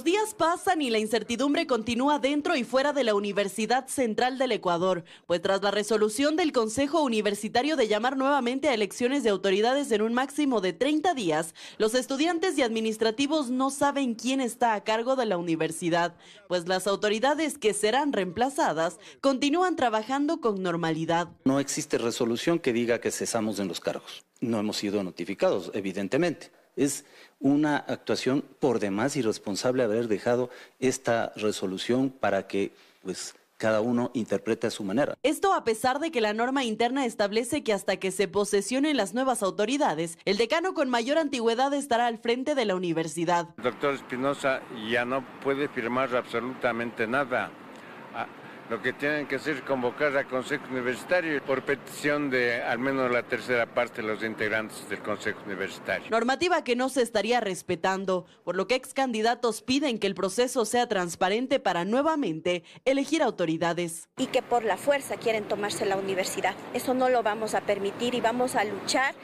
Los días pasan y la incertidumbre continúa dentro y fuera de la Universidad Central del Ecuador, pues tras la resolución del Consejo Universitario de llamar nuevamente a elecciones de autoridades en un máximo de 30 días, los estudiantes y administrativos no saben quién está a cargo de la universidad, pues las autoridades que serán reemplazadas continúan trabajando con normalidad. No existe resolución que diga que cesamos en los cargos. No hemos sido notificados, evidentemente. Es una actuación por demás irresponsable haber dejado esta resolución para que pues cada uno interprete a su manera. Esto a pesar de que la norma interna establece que hasta que se posesionen las nuevas autoridades, el decano con mayor antigüedad estará al frente de la universidad. doctor Espinosa ya no puede firmar absolutamente nada. Ah, lo que tienen que hacer es convocar al Consejo Universitario por petición de al menos la tercera parte de los integrantes del Consejo Universitario. Normativa que no se estaría respetando, por lo que ex candidatos piden que el proceso sea transparente para nuevamente elegir autoridades. Y que por la fuerza quieren tomarse la universidad. Eso no lo vamos a permitir y vamos a luchar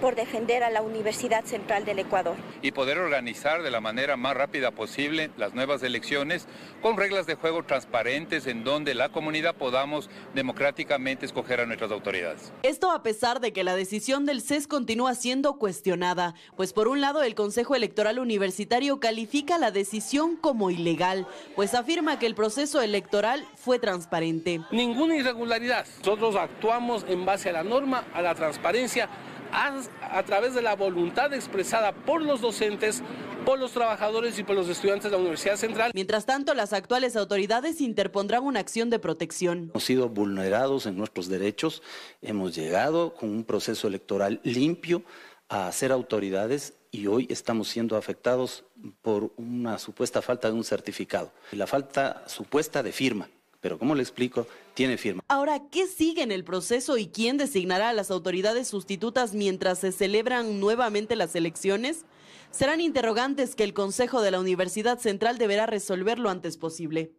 por defender a la Universidad Central del Ecuador. Y poder organizar de la manera más rápida posible las nuevas elecciones con reglas de juego transparentes en donde la comunidad podamos democráticamente escoger a nuestras autoridades. Esto a pesar de que la decisión del CES continúa siendo cuestionada, pues por un lado el Consejo Electoral Universitario califica la decisión como ilegal, pues afirma que el proceso electoral fue transparente. Ninguna irregularidad. Nosotros actuamos en base a la norma, a la transparencia a, través de la voluntad expresada por los docentes por los trabajadores y por los estudiantes de la Universidad Central. Mientras tanto, las actuales autoridades interpondrán una acción de protección. Hemos sido vulnerados en nuestros derechos, hemos llegado con un proceso electoral limpio a ser autoridades y hoy estamos siendo afectados por una supuesta falta de un certificado, la falta supuesta de firma. Pero como le explico? Tiene firma. Ahora, ¿qué sigue en el proceso y quién designará a las autoridades sustitutas mientras se celebran nuevamente las elecciones? Serán interrogantes que el Consejo de la Universidad Central deberá resolver lo antes posible.